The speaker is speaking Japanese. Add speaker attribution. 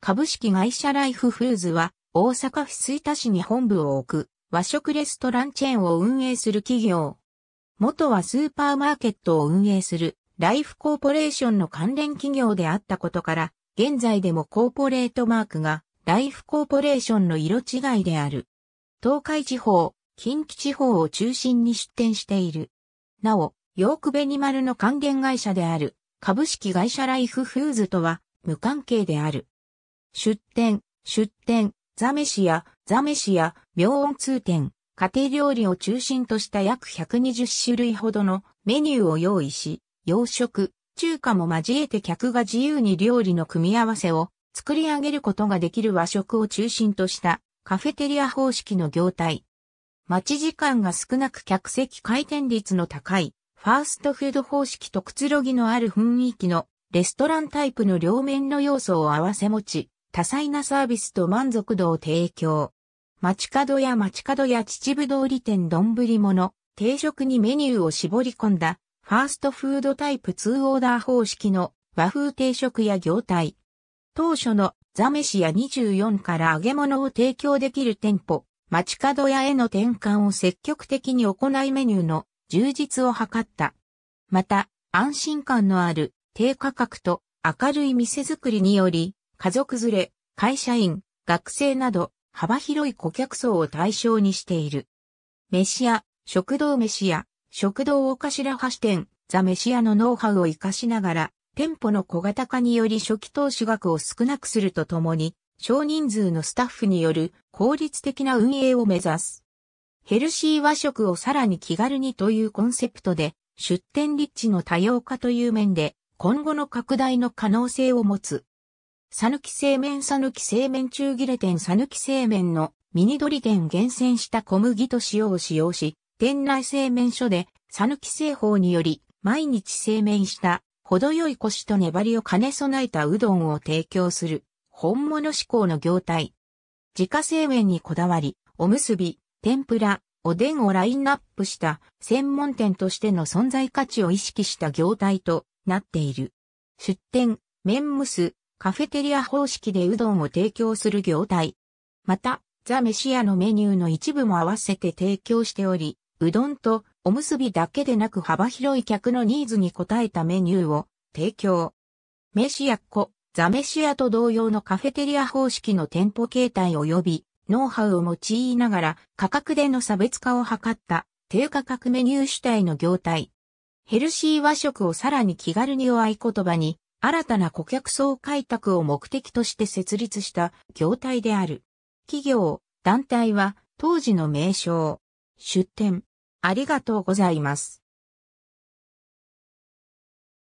Speaker 1: 株式会社ライフフーズは、大阪府吹田市に本部を置く和食レストランチェーンを運営する企業。元はスーパーマーケットを運営するライフコーポレーションの関連企業であったことから、現在でもコーポレートマークがライフコーポレーションの色違いである。東海地方、近畿地方を中心に出店している。なお、ヨークベニマルの還元会社である株式会社ライフフーズとは無関係である。出店、出店、ザメシや、ザメシや、妙音通店、家庭料理を中心とした約120種類ほどのメニューを用意し、洋食、中華も交えて客が自由に料理の組み合わせを作り上げることができる和食を中心としたカフェテリア方式の業態。待ち時間が少なく客席回転率の高いファーストフード方式とくつろぎのある雰囲気のレストランタイプの両面の要素を合わせ持ち、多彩なサービスと満足度を提供。街角や街角や秩父通り店丼物、定食にメニューを絞り込んだ、ファーストフードタイプ2オーダー方式の和風定食や業態。当初のザメシや24から揚げ物を提供できる店舗、街角屋への転換を積極的に行いメニューの充実を図った。また、安心感のある低価格と明るい店づくりにより、家族連れ、会社員、学生など幅広い顧客層を対象にしている。飯屋、食堂飯屋、食堂お頭橋店、ザ飯屋のノウハウを活かしながら、店舗の小型化により初期投資額を少なくするとともに、少人数のスタッフによる効率的な運営を目指す。ヘルシー和食をさらに気軽にというコンセプトで、出店立地の多様化という面で、今後の拡大の可能性を持つ。さぬき製麺さぬき製麺中切れ店さぬき製麺のミニドゲ店厳選した小麦と塩を使用し、店内製麺所でさぬき製法により毎日製麺した程よいコシと粘りを兼ね備えたうどんを提供する本物志向の業態。自家製麺にこだわり、おむすび、天ぷら、おでんをラインナップした専門店としての存在価値を意識した業態となっている。出店、麺むす、カフェテリア方式でうどんを提供する業態。また、ザ・メシアのメニューの一部も合わせて提供しており、うどんとおむすびだけでなく幅広い客のニーズに応えたメニューを提供。メシアっ子、ザ・メシアと同様のカフェテリア方式の店舗形態及びノウハウを用いながら価格での差別化を図った低価格メニュー主体の業態。ヘルシー和食をさらに気軽にを合言葉に新たな顧客層開拓を目的として設立した業態である。企業、団体は当時の名称、出店。ありがとうございます。